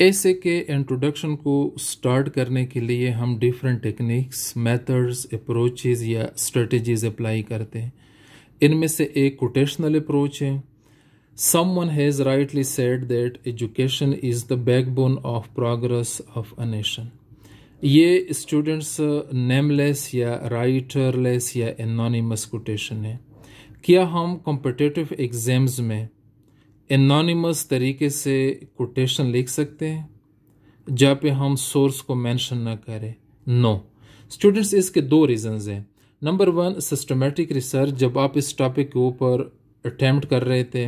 ऐसे के इंट्रोडक्शन को स्टार्ट करने के लिए हम डिफरेंट टेक्निक्स मेथड्स अप्रोचेज या स्ट्रेटजीज अप्लाई करते हैं इनमें से एक कोटेशनल अप्रोच है someone has rightly said that education is the backbone of progress of a nation ये स्टूडेंट्स नेमलेस या राइटरलेस या एनोनिमस कोटेशन है क्या हम कॉम्पिटेटिव एग्ज़ाम्स में एनोनिमस तरीके से कोटेशन लिख सकते हैं जहाँ पे हम सोर्स को मेंशन ना करें नो स्टूडेंट्स इसके दो रीजंस हैं नंबर वन सिस्टमेटिक रिसर्च जब आप इस टॉपिक के ऊपर अटैम्प्ट कर रहे थे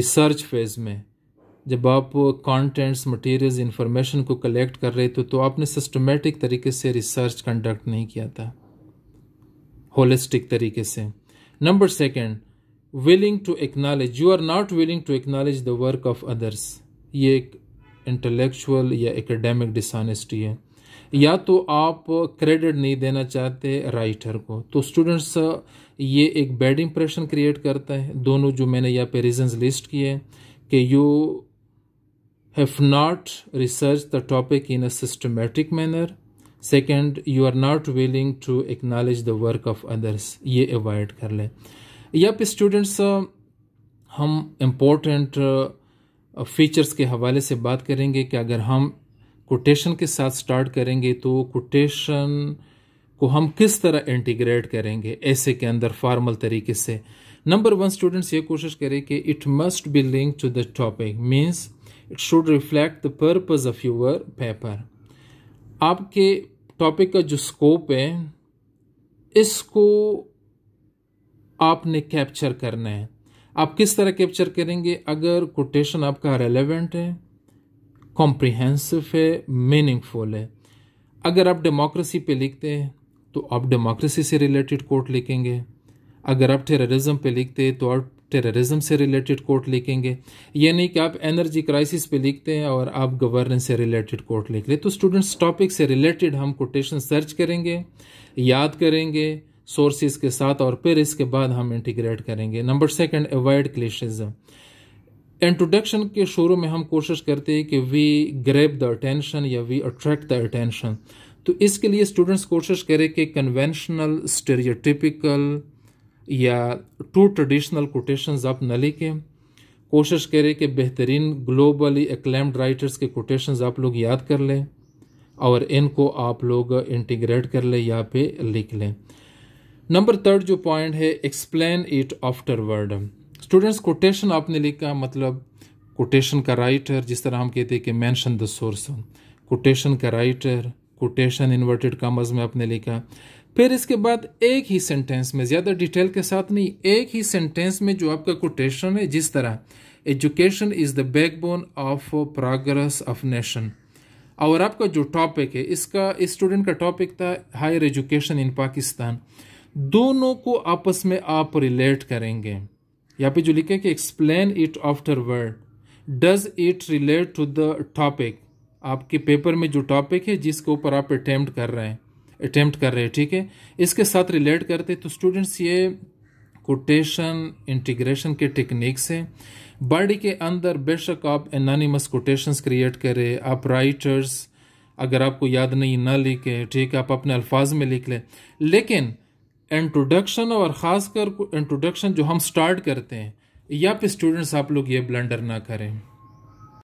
रिसर्च फेज में जब आप कंटेंट्स मटेरियल्स इंफॉर्मेशन को कलेक्ट कर रहे थे तो आपने सिस्टमेटिक तरीके से रिसर्च कंडक्ट नहीं किया था होलिस्टिक तरीके से number second willing to acknowledge you are not willing to acknowledge the work of others ये एक इंटेलेक्चुअल या एकेडमिक डिसऑनेस्टी है या तो आप क्रेडिट नहीं देना चाहते राइटर को तो स्टूडेंट्स ये एक बैड इंप्रेशन क्रिएट करता है दोनों जो मैंने यहाँ पे रीजन लिस्ट किए कि you have not research the topic in a systematic manner second you are not willing to acknowledge the work of others ये अवॉइड कर लें यप स्टूडेंट्स uh, हम इम्पोर्टेंट फीचर्स uh, के हवाले से बात करेंगे कि अगर हम कोटेशन के साथ स्टार्ट करेंगे तो कोटेशन को हम किस तरह इंटीग्रेट करेंगे ऐसे के अंदर फॉर्मल तरीके से नंबर वन स्टूडेंट्स ये कोशिश करें कि it must be link to the topic means it should reflect the purpose of your paper आपके टॉपिक का जो स्कोप है इसको आपने कैप्चर करना है आप किस तरह कैप्चर करेंगे अगर कोटेशन आपका रेलेवेंट है कॉम्प्रिहेंसिव है मीनिंगफुल है अगर आप डेमोक्रेसी पे लिखते हैं तो आप डेमोक्रेसी से रिलेटेड कोट लिखेंगे अगर आप टेररिज्म पे लिखते हैं तो आप टेररिज्म से रिलेटेड कोर्ट लिखेंगे यानी कि आप एनर्जी क्राइसिस पे लिखते हैं और आप गवर्नेंस से रिलेटेड कोर्ट लिख ले तो स्टूडेंट्स टॉपिक से रिलेटेड हम कोटेशन सर्च करेंगे याद करेंगे सोर्सेज के साथ और फिर इसके बाद हम इंटीग्रेट करेंगे number second avoid clichés introduction के शुरू में हम कोशिश करते हैं कि वी ग्रैप द अटेंशन या वी अट्रैक्ट द अटेंशन तो इसके लिए स्टूडेंट्स कोशिश करें कि कन्वेंशनल स्टेरियोटिपिकल या टू ट्रेडिशनल कोटेशंस आप न लिखें कोशिश करें कि बेहतरीन ग्लोबली एक्लेम्ड राइटर्स के कोटेशन आप लोग याद कर लें और इनको आप लोग इंटीग्रेट कर लें या पे लिख लें नंबर थर्ड जो पॉइंट है explain it afterward students quotation आपने लिखा मतलब कोटेशन का राइटर जिस तरह हम कहते हैं कि मेंशन द सोर्स कोटेशन का राइटर कोटेशन इन्वर्टेड कामज में आपने लिखा फिर इसके बाद एक ही सेंटेंस में ज़्यादा डिटेल के साथ नहीं एक ही सेंटेंस में जो आपका कोटेशन है जिस तरह education is the backbone of progress of nation और आपका जो टॉपिक है इसका स्टूडेंट इस का टॉपिक था हायर एजुकेशन इन पाकिस्तान दोनों को आपस में आप रिलेट करेंगे यहाँ पे जो लिखे कि explain it afterward does it relate to the topic आपके पेपर में जो टॉपिक है जिसके ऊपर आप अटैम्प्ट कर रहे हैं अटैम्प्ट कर रहे हैं ठीक है इसके साथ रिलेट करते तो स्टूडेंट्स ये कोटेशन इंटीग्रेशन के टेक्निक्स हैं बॉडी के अंदर बेशक आप एनानिमस कोटेशंस क्रिएट करें आप राइटर्स अगर आपको याद नहीं ना लिखें ठीक है आप अपने अल्फाज में लिख लें लेकिन इंट्रोडक्शन और ख़ासकर इंट्रोडक्शन जो हम स्टार्ट करते हैं या पे स्टूडेंट्स आप लोग ये ब्लंडर ना करें